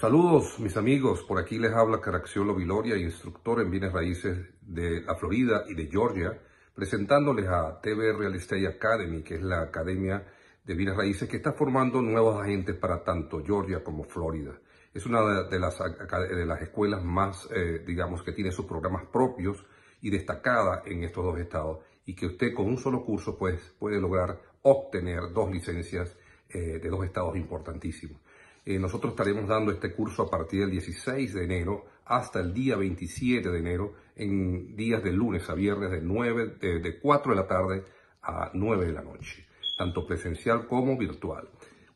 Saludos mis amigos, por aquí les habla Caracciolo Viloria, instructor en bienes raíces de la Florida y de Georgia, presentándoles a TV Real Estate Academy, que es la academia de bienes raíces que está formando nuevos agentes para tanto Georgia como Florida. Es una de las, de las escuelas más, eh, digamos, que tiene sus programas propios y destacada en estos dos estados y que usted con un solo curso pues, puede lograr obtener dos licencias eh, de dos estados importantísimos. Eh, nosotros estaremos dando este curso a partir del 16 de enero hasta el día 27 de enero, en días de lunes a viernes de, de, 4 de la tarde a 9 de la noche, tanto presencial como virtual,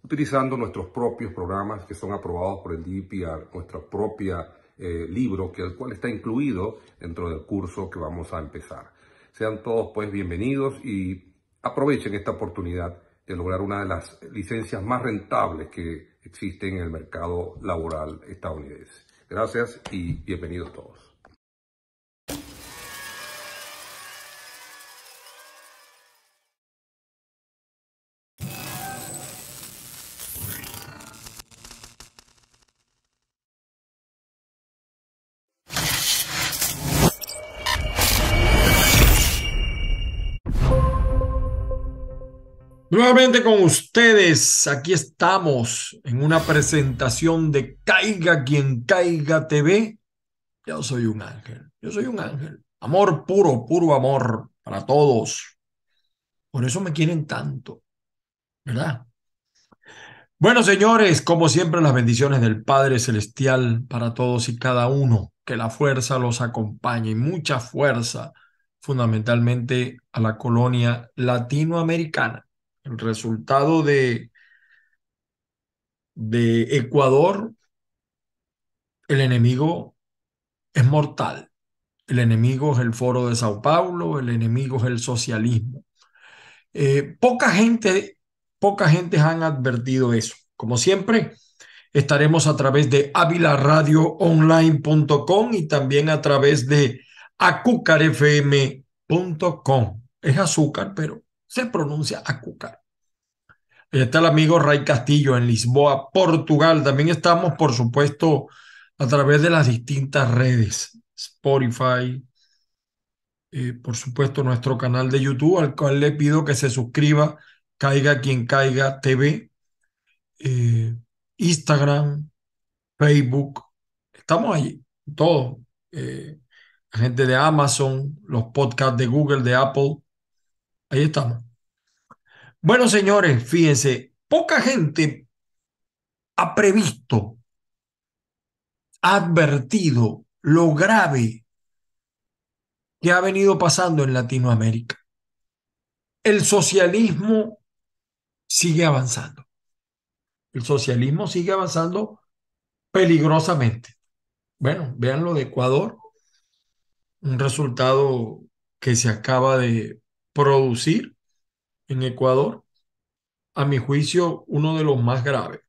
utilizando nuestros propios programas que son aprobados por el DPR, nuestro propio eh, libro, que el cual está incluido dentro del curso que vamos a empezar. Sean todos pues bienvenidos y aprovechen esta oportunidad de lograr una de las licencias más rentables que existen en el mercado laboral estadounidense. Gracias y bienvenidos todos. Nuevamente con ustedes, aquí estamos en una presentación de Caiga quien caiga TV. Yo soy un ángel, yo soy un ángel. Amor puro, puro amor para todos. Por eso me quieren tanto, ¿verdad? Bueno, señores, como siempre, las bendiciones del Padre Celestial para todos y cada uno. Que la fuerza los acompañe, mucha fuerza, fundamentalmente a la colonia latinoamericana el resultado de, de Ecuador, el enemigo es mortal. El enemigo es el foro de Sao Paulo, el enemigo es el socialismo. Eh, poca gente, poca gente han advertido eso. Como siempre, estaremos a través de avilaradioonline.com y también a través de acucarfm.com. Es azúcar, pero se pronuncia acúcar. Ahí está el amigo Ray Castillo en Lisboa, Portugal. También estamos, por supuesto, a través de las distintas redes, Spotify, eh, por supuesto nuestro canal de YouTube, al cual le pido que se suscriba, caiga quien caiga TV, eh, Instagram, Facebook, estamos allí, todos, eh, la gente de Amazon, los podcasts de Google, de Apple, ahí estamos. Bueno, señores, fíjense, poca gente ha previsto, ha advertido lo grave que ha venido pasando en Latinoamérica. El socialismo sigue avanzando. El socialismo sigue avanzando peligrosamente. Bueno, vean lo de Ecuador, un resultado que se acaba de producir en Ecuador, a mi juicio, uno de los más graves.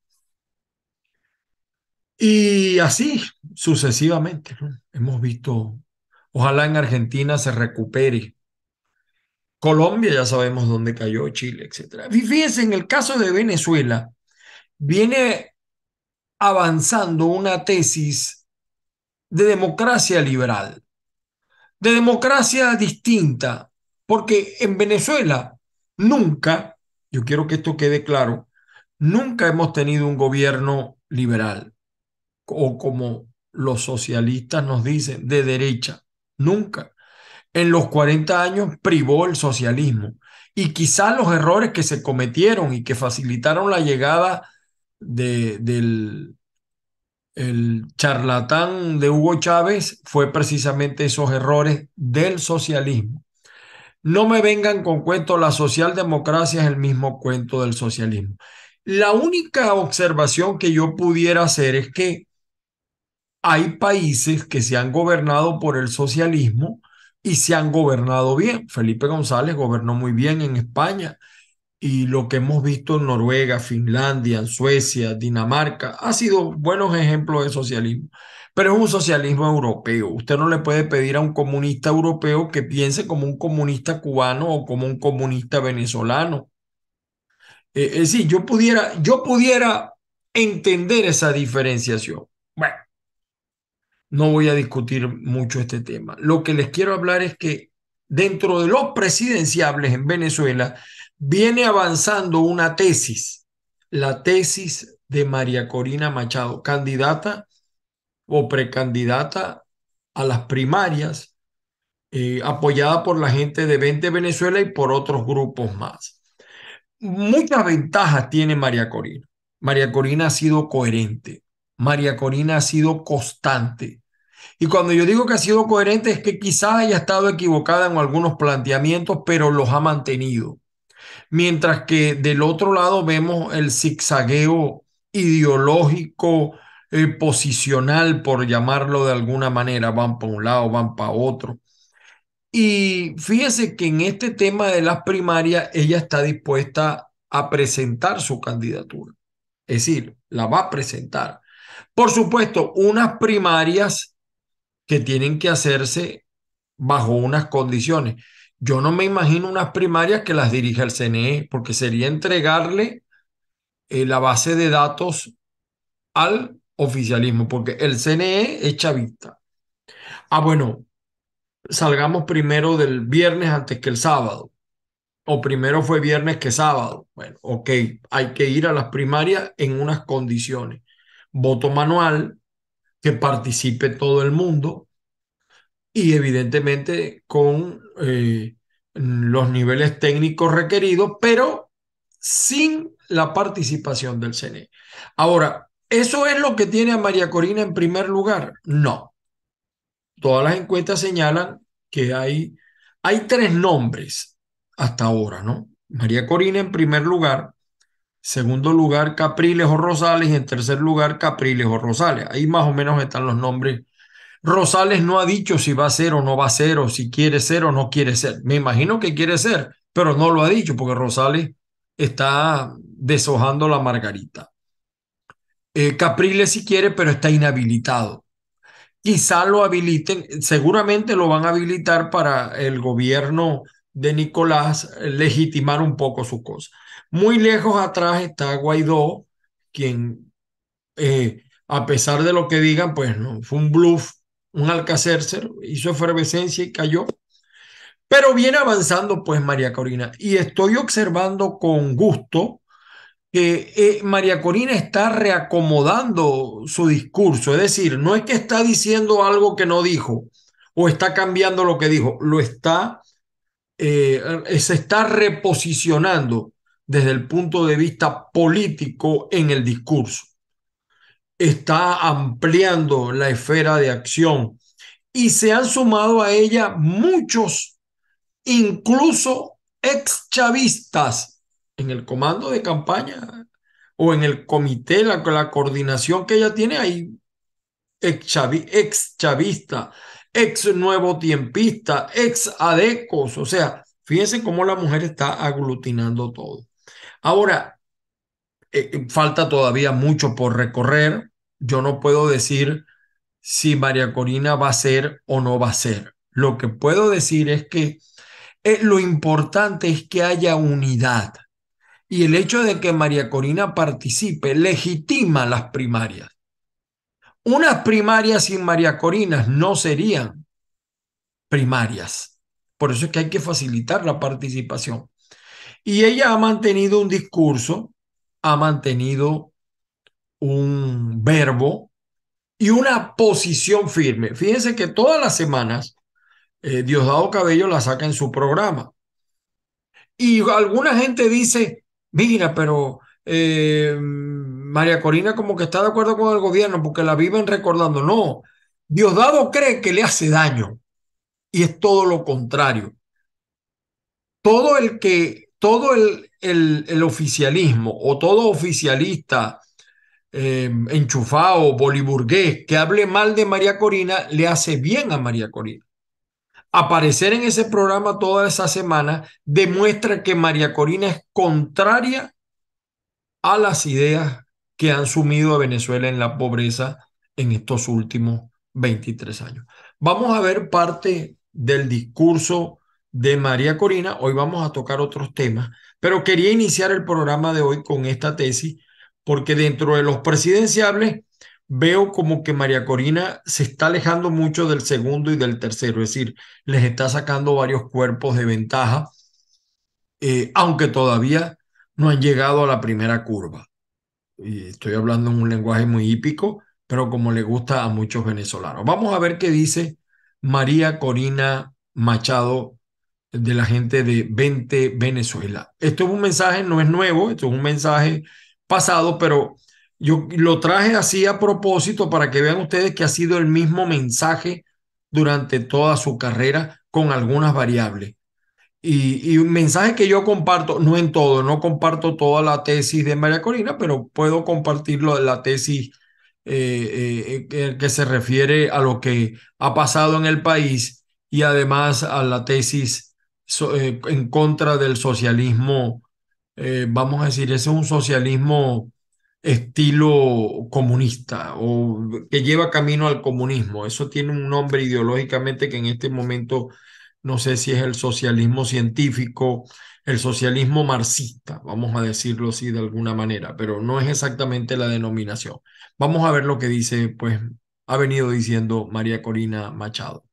Y así sucesivamente, hemos visto, ojalá en Argentina se recupere. Colombia, ya sabemos dónde cayó, Chile, etc. Fíjense, en el caso de Venezuela, viene avanzando una tesis de democracia liberal, de democracia distinta, porque en Venezuela Nunca, yo quiero que esto quede claro, nunca hemos tenido un gobierno liberal o como los socialistas nos dicen, de derecha. Nunca. En los 40 años privó el socialismo y quizás los errores que se cometieron y que facilitaron la llegada del el charlatán de Hugo Chávez fue precisamente esos errores del socialismo. No me vengan con cuento la socialdemocracia es el mismo cuento del socialismo. La única observación que yo pudiera hacer es que hay países que se han gobernado por el socialismo y se han gobernado bien. Felipe González gobernó muy bien en España y lo que hemos visto en Noruega, Finlandia, Suecia, Dinamarca, ha sido buenos ejemplos de socialismo. Pero es un socialismo europeo. Usted no le puede pedir a un comunista europeo que piense como un comunista cubano o como un comunista venezolano. Eh, es decir, yo pudiera, yo pudiera entender esa diferenciación. Bueno, no voy a discutir mucho este tema. Lo que les quiero hablar es que dentro de los presidenciables en Venezuela viene avanzando una tesis, la tesis de María Corina Machado, candidata o precandidata a las primarias, eh, apoyada por la gente de 20 Venezuela y por otros grupos más. Muchas ventajas tiene María Corina. María Corina ha sido coherente, María Corina ha sido constante. Y cuando yo digo que ha sido coherente es que quizás haya estado equivocada en algunos planteamientos, pero los ha mantenido. Mientras que del otro lado vemos el zigzagueo ideológico, eh, posicional, por llamarlo de alguna manera, van para un lado, van para otro. Y fíjese que en este tema de las primarias, ella está dispuesta a presentar su candidatura. Es decir, la va a presentar. Por supuesto, unas primarias que tienen que hacerse bajo unas condiciones. Yo no me imagino unas primarias que las dirija el CNE, porque sería entregarle eh, la base de datos al oficialismo, porque el CNE es chavista. Ah, bueno, salgamos primero del viernes antes que el sábado, o primero fue viernes que sábado. Bueno, ok, hay que ir a las primarias en unas condiciones. Voto manual, que participe todo el mundo y evidentemente con eh, los niveles técnicos requeridos, pero sin la participación del CNE. Ahora, ¿Eso es lo que tiene a María Corina en primer lugar? No. Todas las encuestas señalan que hay, hay tres nombres hasta ahora, ¿no? María Corina en primer lugar, segundo lugar Capriles o Rosales y en tercer lugar Capriles o Rosales. Ahí más o menos están los nombres. Rosales no ha dicho si va a ser o no va a ser o si quiere ser o no quiere ser. Me imagino que quiere ser, pero no lo ha dicho porque Rosales está deshojando la margarita. Eh, Capriles si quiere, pero está inhabilitado. Quizá lo habiliten, seguramente lo van a habilitar para el gobierno de Nicolás eh, legitimar un poco su cosa. Muy lejos atrás está Guaidó, quien, eh, a pesar de lo que digan, pues no, fue un bluff, un alcacercer, hizo efervescencia y cayó. Pero viene avanzando, pues, María Corina, y estoy observando con gusto eh, María Corina está reacomodando su discurso, es decir, no es que está diciendo algo que no dijo o está cambiando lo que dijo, lo está, eh, se está reposicionando desde el punto de vista político en el discurso. Está ampliando la esfera de acción y se han sumado a ella muchos, incluso ex chavistas en el comando de campaña o en el comité, la, la coordinación que ella tiene, hay ex, ex chavista, ex nuevo tiempista, ex adecos, o sea, fíjense cómo la mujer está aglutinando todo. Ahora, eh, eh, falta todavía mucho por recorrer, yo no puedo decir si María Corina va a ser o no va a ser. Lo que puedo decir es que eh, lo importante es que haya unidad y el hecho de que María Corina participe legitima las primarias. Unas primarias sin María Corina no serían primarias. Por eso es que hay que facilitar la participación. Y ella ha mantenido un discurso, ha mantenido un verbo y una posición firme. Fíjense que todas las semanas eh, Diosdado Cabello la saca en su programa. Y alguna gente dice, Mira, pero eh, María Corina como que está de acuerdo con el gobierno porque la viven recordando. No, Diosdado cree que le hace daño y es todo lo contrario. Todo el que, todo el, el, oficialismo o todo oficialista eh, enchufado, boliburgués, que hable mal de María Corina, le hace bien a María Corina aparecer en ese programa toda esa semana demuestra que María Corina es contraria a las ideas que han sumido a Venezuela en la pobreza en estos últimos 23 años. Vamos a ver parte del discurso de María Corina. Hoy vamos a tocar otros temas, pero quería iniciar el programa de hoy con esta tesis porque dentro de los presidenciables veo como que María Corina se está alejando mucho del segundo y del tercero, es decir, les está sacando varios cuerpos de ventaja, eh, aunque todavía no han llegado a la primera curva. Y estoy hablando en un lenguaje muy hípico, pero como le gusta a muchos venezolanos. Vamos a ver qué dice María Corina Machado de la gente de 20 Venezuela. Esto es un mensaje, no es nuevo, esto es un mensaje pasado, pero yo lo traje así a propósito para que vean ustedes que ha sido el mismo mensaje durante toda su carrera con algunas variables. Y, un mensaje que yo comparto, no en todo, no comparto toda la tesis de María Corina, pero puedo compartirlo la tesis eh, eh, que se refiere a lo que ha pasado en el país y además a la tesis eh, en contra del socialismo, vamos a decir, ese es un socialismo estilo comunista o que lleva camino al comunismo. Eso tiene un nombre ideológicamente que en este momento no sé si es el socialismo científico, el socialismo marxista, vamos a decirlo así de alguna manera, pero no es exactamente la denominación. Vamos a ver lo que dice, pues ha venido diciendo María Corina Machado.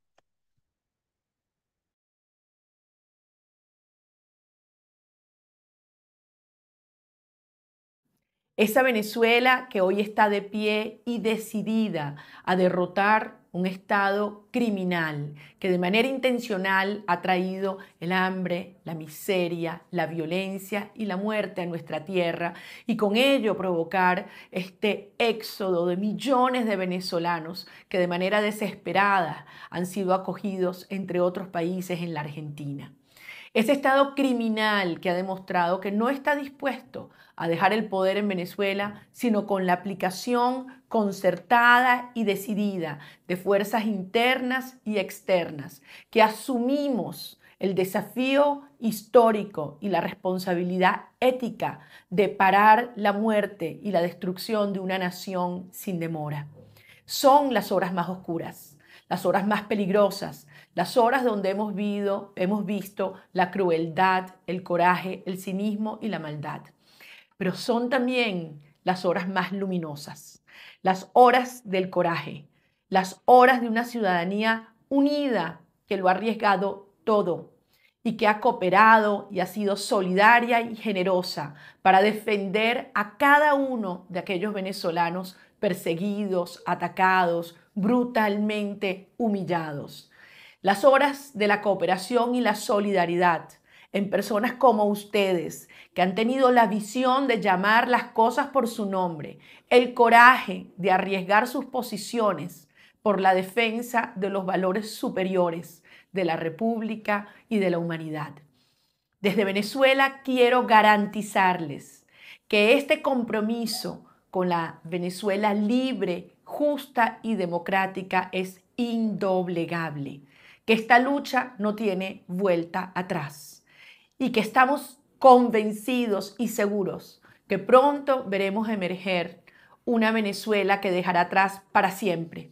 Esa Venezuela que hoy está de pie y decidida a derrotar un Estado criminal que de manera intencional ha traído el hambre, la miseria, la violencia y la muerte a nuestra tierra y con ello provocar este éxodo de millones de venezolanos que de manera desesperada han sido acogidos entre otros países en la Argentina. Ese Estado criminal que ha demostrado que no está dispuesto a dejar el poder en Venezuela, sino con la aplicación concertada y decidida de fuerzas internas y externas, que asumimos el desafío histórico y la responsabilidad ética de parar la muerte y la destrucción de una nación sin demora. Son las horas más oscuras, las horas más peligrosas, las horas donde hemos, hemos visto la crueldad, el coraje, el cinismo y la maldad. Pero son también las horas más luminosas, las horas del coraje, las horas de una ciudadanía unida que lo ha arriesgado todo y que ha cooperado y ha sido solidaria y generosa para defender a cada uno de aquellos venezolanos perseguidos, atacados, brutalmente humillados las horas de la cooperación y la solidaridad en personas como ustedes, que han tenido la visión de llamar las cosas por su nombre, el coraje de arriesgar sus posiciones por la defensa de los valores superiores de la República y de la humanidad. Desde Venezuela quiero garantizarles que este compromiso con la Venezuela libre, justa y democrática es indoblegable que esta lucha no tiene vuelta atrás y que estamos convencidos y seguros que pronto veremos emerger una Venezuela que dejará atrás para siempre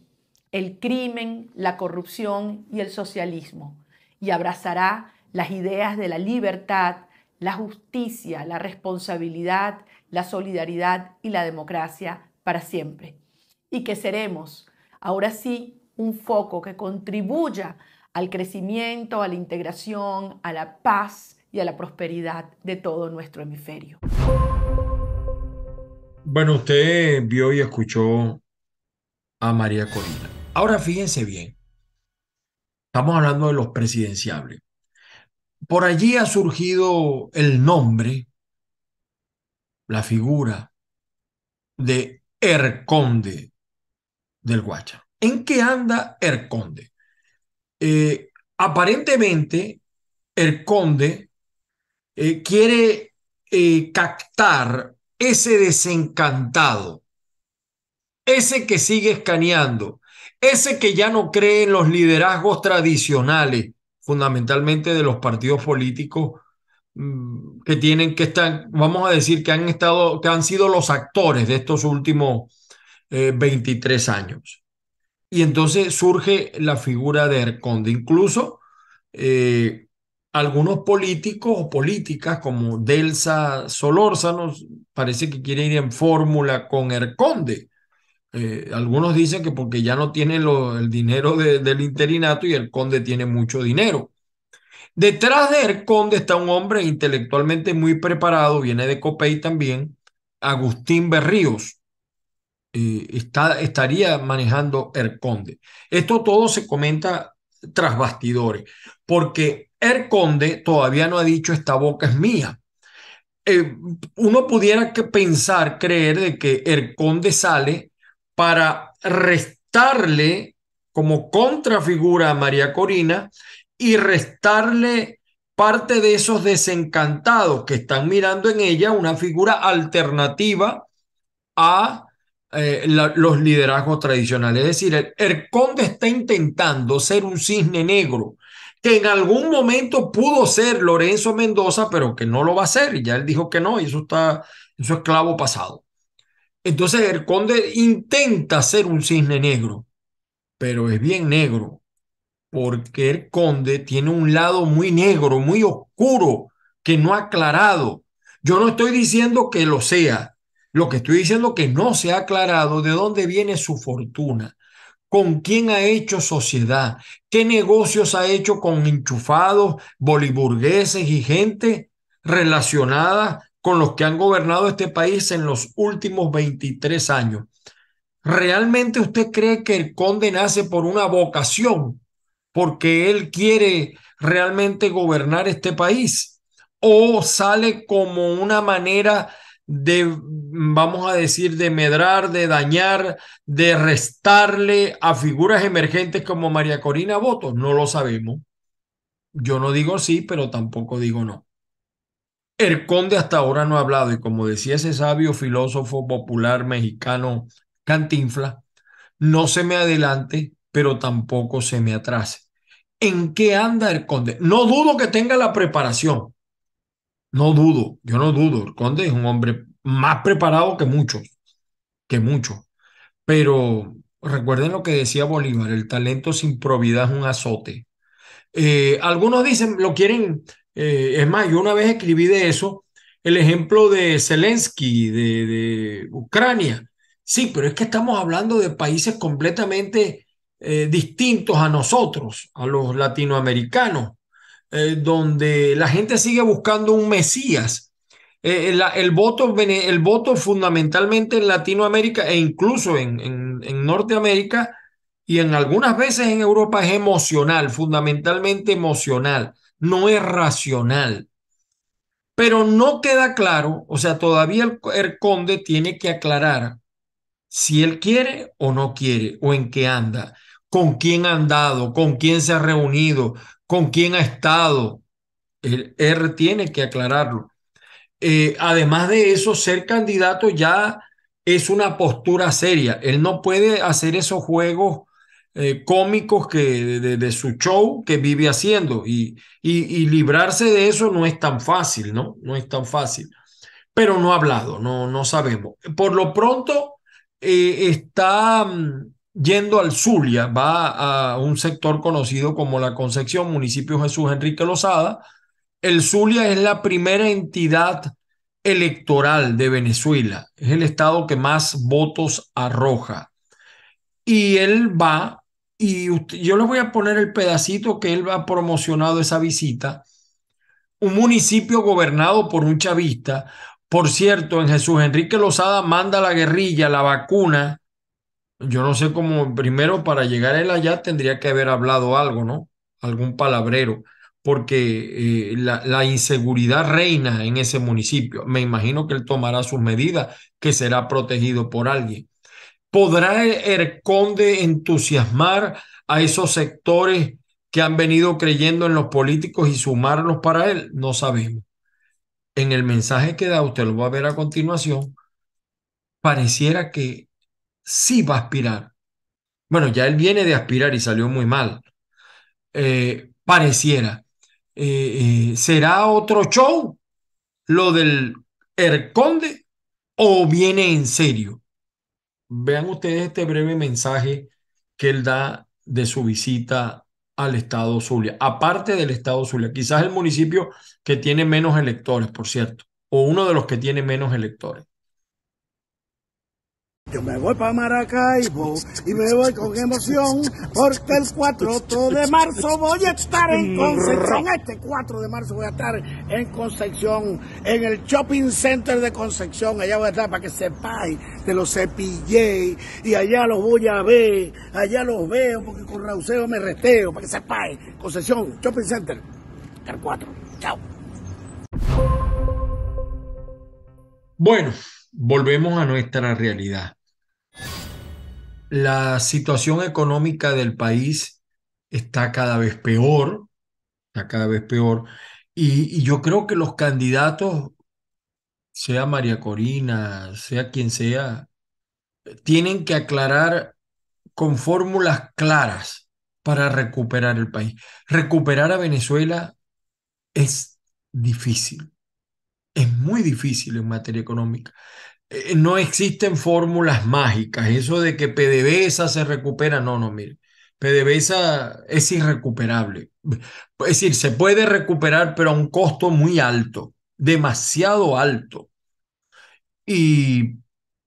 el crimen, la corrupción y el socialismo y abrazará las ideas de la libertad, la justicia, la responsabilidad, la solidaridad y la democracia para siempre. Y que seremos, ahora sí, un foco que contribuya al crecimiento, a la integración, a la paz y a la prosperidad de todo nuestro hemisferio. Bueno, usted vio y escuchó a María Corina. Ahora fíjense bien, estamos hablando de los presidenciables. Por allí ha surgido el nombre, la figura de Erconde del Guacha. ¿En qué anda Erconde? Eh, aparentemente el conde eh, quiere eh, captar ese desencantado, ese que sigue escaneando, ese que ya no cree en los liderazgos tradicionales, fundamentalmente de los partidos políticos mm, que tienen que estar, vamos a decir, que han estado, que han sido los actores de estos últimos 23 años. Y entonces surge la figura de Erconde. Incluso eh, algunos políticos o políticas como Delsa Solórzano parece que quiere ir en fórmula con Erconde. Eh, algunos dicen que porque ya no tiene el dinero del interinato y el conde tiene mucho dinero. Detrás de Erconde está un hombre intelectualmente muy preparado, viene de Copey también, Agustín Berríos, eh, está, estaría manejando el conde, Esto todo se comenta tras bastidores, porque Erconde todavía no ha dicho esta boca es mía. Eh, uno pudiera que pensar, creer de que conde sale para restarle como contrafigura a María Corina y restarle parte de esos desencantados que están mirando en ella una figura alternativa a eh, los liderazgos tradicionales. Es decir, el, conde está intentando ser un cisne negro, que en algún momento pudo ser Lorenzo Mendoza, pero que no lo va a ser. Ya él dijo que no, y eso está, eso es clavo pasado. Entonces el conde intenta ser un cisne negro, pero es bien negro, porque el conde tiene un lado muy negro, muy oscuro, que no ha aclarado. Yo no estoy diciendo que lo sea, lo que estoy diciendo es que no se ha aclarado de dónde viene su fortuna, con quién ha hecho sociedad, qué negocios ha hecho con enchufados, boliburgueses y gente relacionada con los que han gobernado este país en los últimos 23 años. ¿Realmente usted cree que el conde nace por una vocación, porque él quiere realmente gobernar este país? ¿O sale como una manera de, vamos a decir, de medrar, de dañar, de restarle a figuras emergentes como María Corina votos? No lo sabemos. Yo no digo sí, pero tampoco digo no. El conde hasta ahora no ha hablado y como decía ese sabio filósofo popular mexicano Cantinfla, no se me adelante, pero tampoco se me atrase. ¿En qué anda el conde? No dudo que tenga la preparación, no dudo, yo no dudo. El conde es un hombre más preparado que muchos, que muchos. Pero recuerden lo que decía Bolívar, el talento sin probidad es un azote. Eh, algunos dicen, lo quieren, eh, es más, yo una vez escribí de eso el ejemplo de Zelensky, de, Ucrania. Sí, pero es que estamos hablando de países completamente eh, distintos a nosotros, a los latinoamericanos. Eh, donde la gente sigue buscando un Mesías. Eh, eh, el, voto, el voto fundamentalmente en Latinoamérica e incluso en, en, Norteamérica y en algunas veces en Europa es emocional, fundamentalmente emocional, no es racional. Pero no queda claro, o sea, todavía el, el, conde tiene que aclarar si él quiere o no quiere, o en qué anda, con quién ha andado, con quién se ha reunido, con quién ha estado. El R tiene que aclararlo. Eh, además de eso, ser candidato ya es una postura seria. Él no puede hacer esos juegos eh, cómicos que, de, su show que vive haciendo y, y, librarse de eso no es tan fácil, ¿no? No es tan fácil. Pero no ha hablado, no, no sabemos. Por lo pronto, eh, está mm, yendo al Zulia, va a un sector conocido como la Concepción, municipio Jesús Enrique Lozada. El Zulia es la primera entidad electoral de Venezuela, es el estado que más votos arroja. Y él va, y yo le voy a poner el pedacito que él ha promocionado esa visita, un municipio gobernado por un chavista. Por cierto, en Jesús Enrique Lozada manda la guerrilla, la vacuna, yo no sé cómo, primero para llegar él allá tendría que haber hablado algo, ¿no? Algún palabrero, porque eh, la, la, inseguridad reina en ese municipio. Me imagino que él tomará sus medidas, que será protegido por alguien. ¿Podrá el conde entusiasmar a esos sectores que han venido creyendo en los políticos y sumarlos para él? No sabemos. En el mensaje que da, usted lo va a ver a continuación, pareciera que sí va a aspirar. Bueno, ya él viene de aspirar y salió muy mal. Eh, pareciera. Eh, eh, ¿Será otro show lo del Erconde o viene en serio? Vean ustedes este breve mensaje que él da de su visita al estado Zulia, aparte del estado Zulia, quizás el municipio que tiene menos electores, por cierto, o uno de los que tiene menos electores. Yo me voy para Maracaibo y me voy con emoción porque el 4 de marzo voy a estar en mm. Concepción. Este 4 de marzo voy a estar en Concepción, en el Shopping Center de Concepción. Allá voy a estar para que sepáis, de los cepillé y allá los voy a ver, allá los veo porque con Rauseo me reteo, para que sepáis. Concepción, Shopping Center, el 4. Chao. Bueno volvemos a nuestra realidad. La situación económica del país está cada vez peor, está cada vez peor, y, yo creo que los candidatos, sea María Corina, sea quien sea, tienen que aclarar con fórmulas claras para recuperar el país. Recuperar a Venezuela es difícil es muy difícil en materia económica. Eh, no existen fórmulas mágicas. Eso de que PDVSA se recupera, no, no, mire. PDVSA es irrecuperable. Es decir, se puede recuperar, pero a un costo muy alto, demasiado alto. Y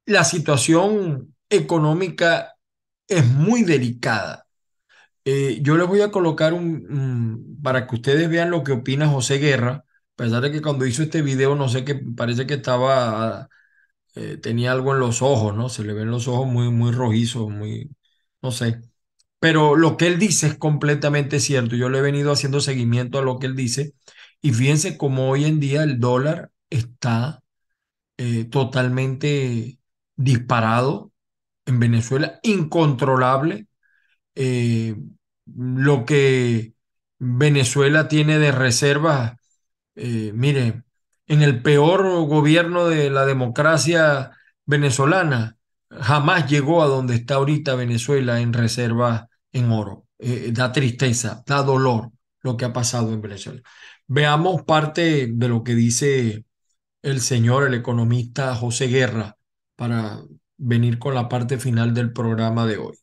la situación económica es muy delicada. Eh, yo les voy a colocar un, para que ustedes vean lo que opina José Guerra, a pesar de que cuando hizo este video, no sé qué, parece que estaba, eh, tenía algo en los ojos, ¿no? Se le ven los ojos muy, muy rojizos, muy, no sé. Pero lo que él dice es completamente cierto. Yo le he venido haciendo seguimiento a lo que él dice. Y fíjense cómo hoy en día el dólar está eh, totalmente disparado en Venezuela, incontrolable. Eh, lo que Venezuela tiene de reservas eh, mire, en el peor gobierno de la democracia venezolana, jamás llegó a donde está ahorita Venezuela en reserva en oro. Eh, da tristeza, da dolor lo que ha pasado en Venezuela. Veamos parte de lo que dice el señor, el economista José Guerra, para venir con la parte final del programa de hoy.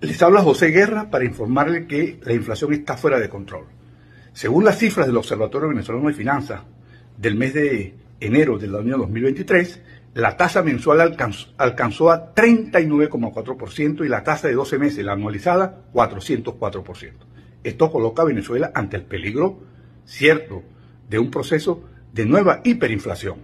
Les habla José Guerra para informarle que la inflación está fuera de control. Según las cifras del Observatorio Venezolano de Finanzas del mes de enero del año 2023, la tasa mensual alcanzó, alcanzó a 39,4% y la tasa de 12 meses, la anualizada, 404%. Esto coloca a Venezuela ante el peligro cierto de un proceso de nueva hiperinflación,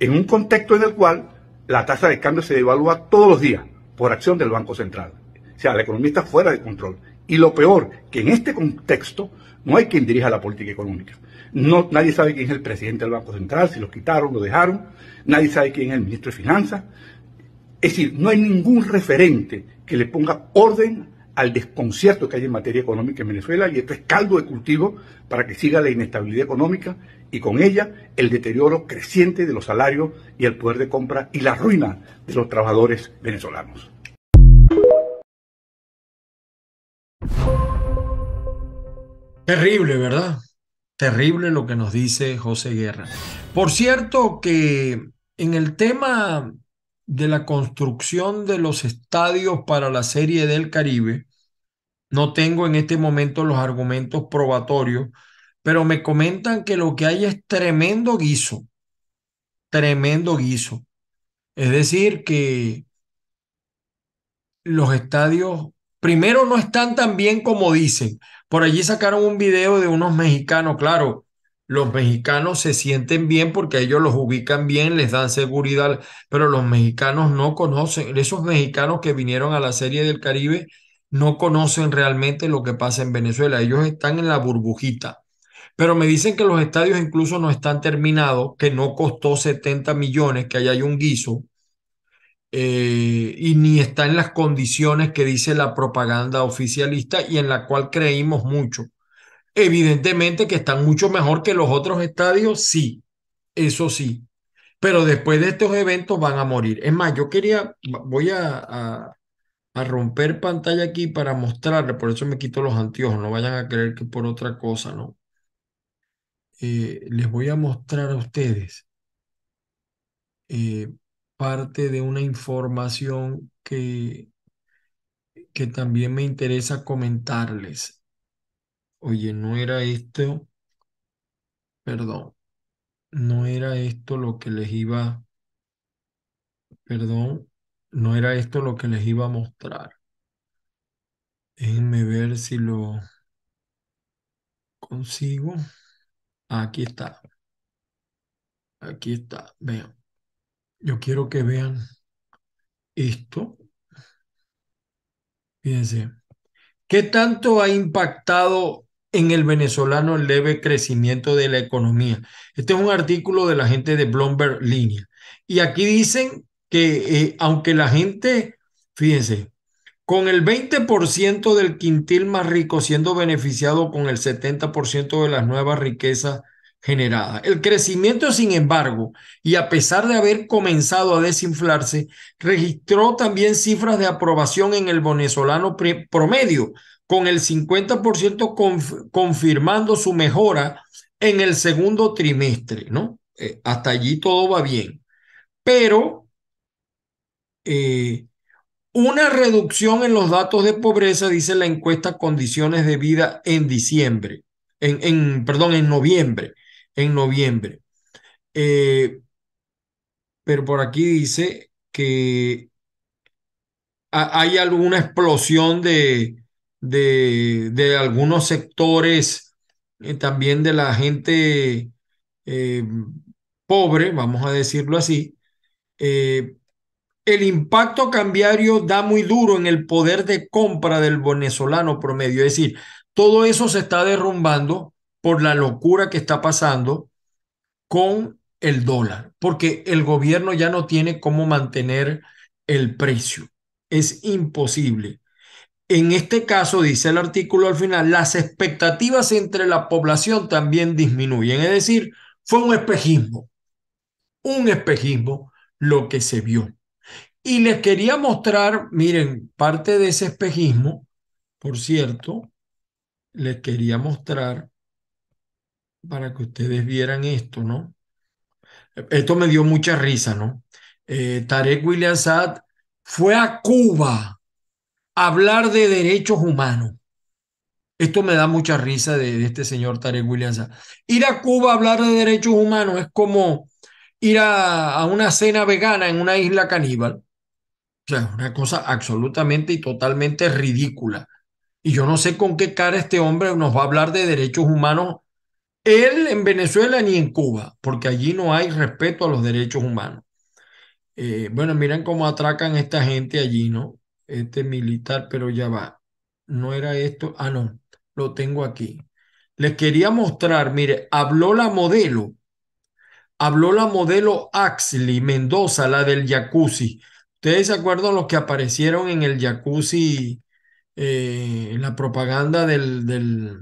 en un contexto en el cual la tasa de cambio se devalúa todos los días por acción del Banco Central. O sea, la economía está fuera de control. Y lo peor, que en este contexto no hay quien dirija la política económica. No, nadie sabe quién es el presidente del Banco Central, si lo quitaron, lo dejaron. Nadie sabe quién es el ministro de Finanzas. Es decir, no hay ningún referente que le ponga orden al desconcierto que hay en materia económica en Venezuela y esto es caldo de cultivo para que siga la inestabilidad económica y con ella el deterioro creciente de los salarios y el poder de compra y la ruina de los trabajadores venezolanos. Terrible, ¿verdad? Terrible lo que nos dice José Guerra. Por cierto que en el tema de la construcción de los estadios para la Serie del Caribe, no tengo en este momento los argumentos probatorios, pero me comentan que lo que hay es tremendo guiso, tremendo guiso. Es decir, que los estadios primero no están tan bien como dicen, por allí sacaron un video de unos mexicanos, claro, los mexicanos se sienten bien porque ellos los ubican bien, les dan seguridad, pero los mexicanos no conocen, esos mexicanos que vinieron a la Serie del Caribe no conocen realmente lo que pasa en Venezuela, ellos están en la burbujita. Pero me dicen que los estadios incluso no están terminados, que no costó 70 millones, que allá hay un guiso, eh, y ni está en las condiciones que dice la propaganda oficialista y en la cual creímos mucho. Evidentemente que están mucho mejor que los otros estadios, sí, eso sí, pero después de estos eventos van a morir. Es más, yo quería, voy a, a, romper pantalla aquí para mostrarle, por eso me quito los anteojos, no vayan a creer que por otra cosa, ¿no? Eh, les voy a mostrar a ustedes. Eh, parte de una información que, que también me interesa comentarles. Oye, no era esto, perdón, no era esto lo que les iba, perdón, no era esto lo que les iba a mostrar. Déjenme ver si lo consigo. Aquí está. Aquí está, vean. Yo quiero que vean esto. Fíjense. ¿Qué tanto ha impactado en el venezolano el leve crecimiento de la economía? Este es un artículo de la gente de Bloomberg Línea. Y aquí dicen que eh, aunque la gente, fíjense, con el 20% del quintil más rico siendo beneficiado con el 70% de las nuevas riquezas generada. El crecimiento, sin embargo, y a pesar de haber comenzado a desinflarse, registró también cifras de aprobación en el venezolano promedio, con el 50% confirmando su mejora en el segundo trimestre, ¿no? Eh, hasta allí todo va bien. Pero eh, una reducción en los datos de pobreza, dice la encuesta Condiciones de Vida en diciembre, en, en perdón, en noviembre, en noviembre. Eh, pero por aquí dice que hay alguna explosión de, de, de algunos sectores eh, también de la gente eh, pobre, vamos a decirlo así. el impacto cambiario da muy duro en el poder de compra del venezolano promedio, es decir, todo eso se está derrumbando por la locura que está pasando con el dólar, porque el gobierno ya no tiene cómo mantener el precio. Es imposible. En este caso, dice el artículo al final, las expectativas entre la población también disminuyen. Es decir, fue un espejismo, un espejismo lo que se vio. Y les quería mostrar, miren, parte de ese espejismo, por cierto, les quería mostrar para que ustedes vieran esto, ¿no? Esto me dio mucha risa, ¿no? Eh, Tarek William Saad fue a Cuba a hablar de derechos humanos. Esto me da mucha risa de, este señor Tarek William Saad. Ir a Cuba a hablar de derechos humanos es como ir a, una cena vegana en una isla caníbal. O sea, una cosa absolutamente y totalmente ridícula. Y yo no sé con qué cara este hombre nos va a hablar de derechos humanos él en Venezuela ni en Cuba, porque allí no hay respeto a los derechos humanos. Eh, bueno, miren cómo atracan a esta gente allí, ¿no? Este militar, pero ya va. No era esto. Ah, no, lo tengo aquí. Les quería mostrar, mire, habló la modelo. Habló la modelo Axley Mendoza, la del jacuzzi. ¿Ustedes se acuerdan los que aparecieron en el jacuzzi, eh, en la propaganda del, del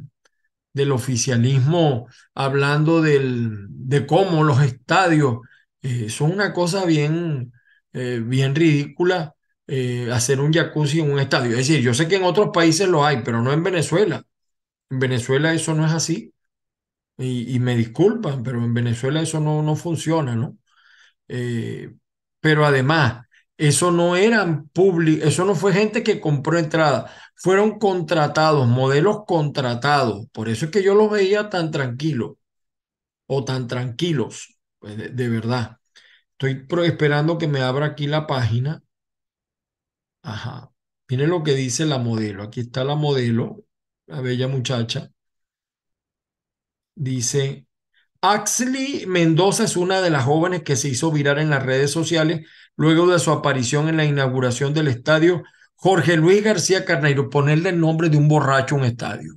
del oficialismo hablando del, de cómo los estadios eh, son una cosa bien, eh, bien ridícula eh, hacer un jacuzzi en un estadio. Es decir, yo sé que en otros países lo hay, pero no en Venezuela. En Venezuela eso no es así. Y, me disculpan, pero en Venezuela eso no, no funciona, ¿no? pero además, eso no eran públicos, eso no fue gente que compró entrada, fueron contratados, modelos contratados. Por eso es que yo los veía tan tranquilos o tan tranquilos, pues de, verdad. Estoy esperando que me abra aquí la página. Ajá. Miren lo que dice la modelo. Aquí está la modelo, la bella muchacha. Dice, Axley Mendoza es una de las jóvenes que se hizo virar en las redes sociales luego de su aparición en la inauguración del estadio Jorge Luis García Carneiro, ponerle el nombre de un borracho a un estadio.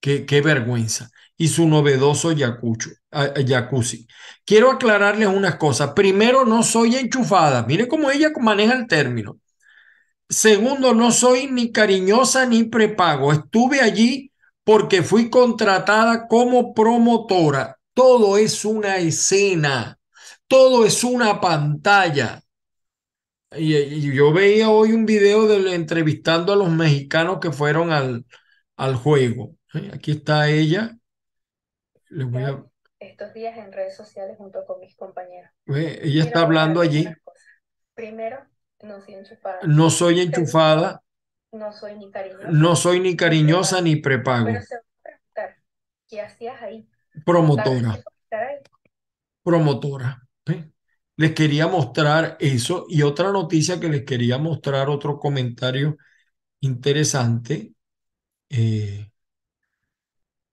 Qué, vergüenza. Y su novedoso yacucho, jacuzzi. Quiero aclararles unas cosas. Primero, no soy enchufada. Mire cómo ella maneja el término. Segundo, no soy ni cariñosa ni prepago. Estuve allí porque fui contratada como promotora. Todo es una escena. Todo es una pantalla. Y, yo veía hoy un video de, entrevistando a los mexicanos que fueron al, al juego. Aquí está ella. voy Estos días en redes sociales junto con mis compañeros. Ella está hablando allí. Primero, no soy enchufada. No soy enchufada. No soy ni cariñosa. No soy ni cariñosa ni prepago. ¿qué hacías ahí? Promotora. Promotora. ¿Eh? les quería mostrar eso y otra noticia que les quería mostrar, otro comentario interesante eh,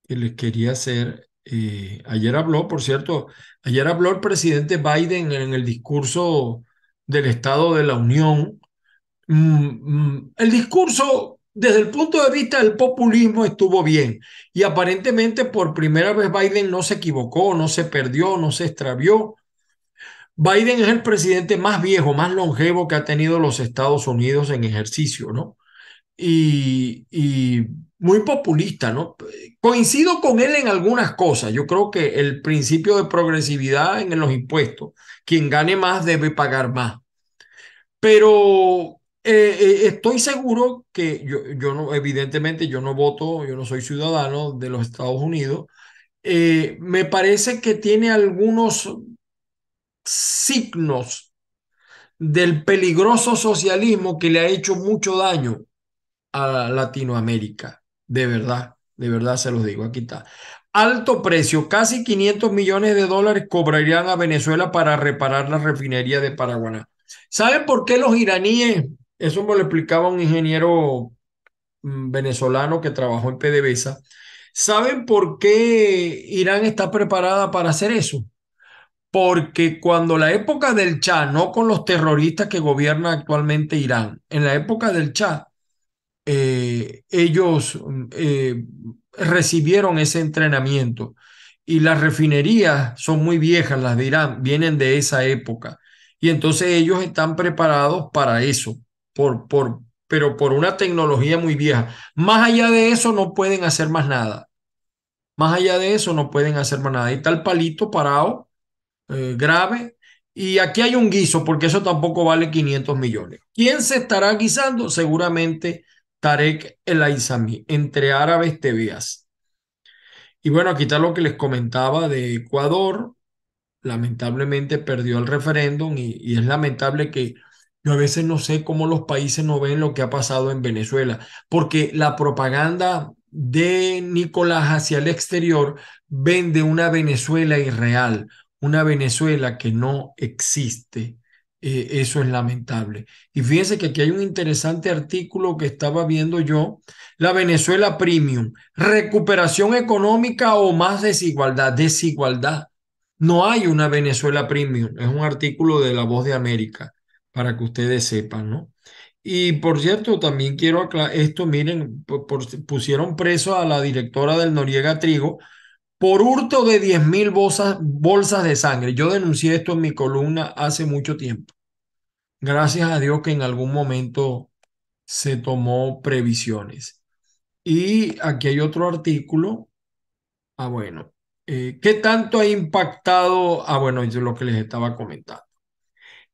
que les quería hacer. Eh, ayer habló, por cierto, ayer habló el presidente Biden en el discurso del Estado de la Unión. Mm, mm, el discurso desde el punto de vista del populismo estuvo bien. Y aparentemente por primera vez Biden no se equivocó, no se perdió, no se extravió. Biden es el presidente más viejo, más longevo que ha tenido los Estados Unidos en ejercicio, ¿no? Y, muy populista, ¿no? Coincido con él en algunas cosas. Yo creo que el principio de progresividad en los impuestos, quien gane más debe pagar más. Pero eh, eh, estoy seguro que yo, yo no, evidentemente yo no voto, yo no soy ciudadano de los Estados Unidos. Eh, me parece que tiene algunos signos del peligroso socialismo que le ha hecho mucho daño a Latinoamérica. De verdad, de verdad se los digo, aquí está. Alto precio, casi 500 millones de dólares cobrarían a Venezuela para reparar la refinería de Paraguaná. ¿Saben por qué los iraníes? Eso me lo explicaba un ingeniero mm, venezolano que trabajó en PDVSA. ¿Saben por qué Irán está preparada para hacer eso? porque cuando la época del Shah, no con los terroristas que gobierna actualmente Irán, en la época del Shah, eh, ellos eh, recibieron ese entrenamiento y las refinerías son muy viejas, las de Irán, vienen de esa época. Y entonces ellos están preparados para eso, por, por, pero por una tecnología muy vieja. Más allá de eso no pueden hacer más nada. Más allá de eso no pueden hacer más nada. Ahí está el palito parado eh, grave. Y aquí hay un guiso, porque eso tampoco vale 500 millones. ¿Quién se estará guisando? Seguramente Tarek El Aizami, entre árabes tebias. Y bueno, aquí está lo que les comentaba de Ecuador. Lamentablemente perdió el referéndum y, y es lamentable que yo a veces no sé cómo los países no ven lo que ha pasado en Venezuela, porque la propaganda de Nicolás hacia el exterior vende una Venezuela irreal, una Venezuela que no existe. Eh, eso es lamentable. Y fíjense que aquí hay un interesante artículo que estaba viendo yo, la Venezuela Premium, recuperación económica o más desigualdad, desigualdad. No hay una Venezuela Premium, es un artículo de La Voz de América, para que ustedes sepan, ¿no? Y por cierto, también quiero aclarar esto, miren, pusieron preso a la directora del Noriega Trigo por hurto de 10.000 mil bolsas, bolsas de sangre. Yo denuncié esto en mi columna hace mucho tiempo. Gracias a Dios que en algún momento se tomó previsiones. Y aquí hay otro artículo. Ah, bueno. Eh, ¿Qué tanto ha impactado? Ah, bueno, eso es lo que les estaba comentando.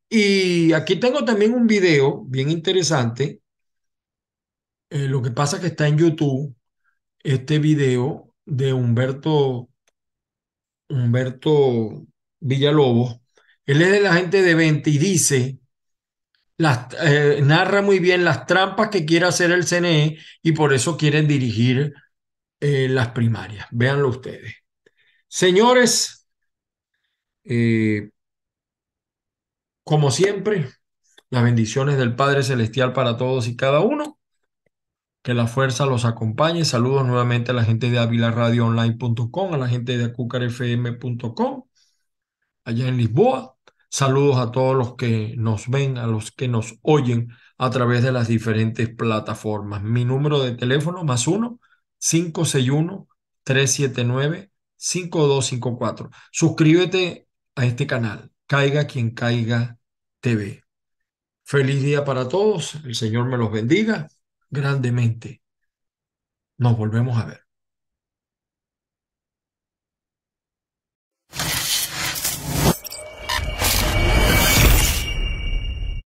Y aquí tengo también un video bien interesante. Eh, lo que pasa es que está en YouTube este video de Humberto, Humberto Villalobos. Él es de la gente de 20 y dice, las, eh, narra muy bien las trampas que quiere hacer el CNE y por eso quieren dirigir eh, las primarias. Véanlo ustedes. Señores, eh, como siempre, las bendiciones del Padre Celestial para todos y cada uno. Que la fuerza los acompañe. Saludos nuevamente a la gente de avilaradioonline.com, a la gente de acucarfm.com, allá en Lisboa. Saludos a todos los que nos ven, a los que nos oyen a través de las diferentes plataformas. Mi número de teléfono más uno, 561 379 5254. Suscríbete a este canal, Caiga quien caiga TV. Feliz día para todos, el Señor me los bendiga grandemente, nos volvemos a ver.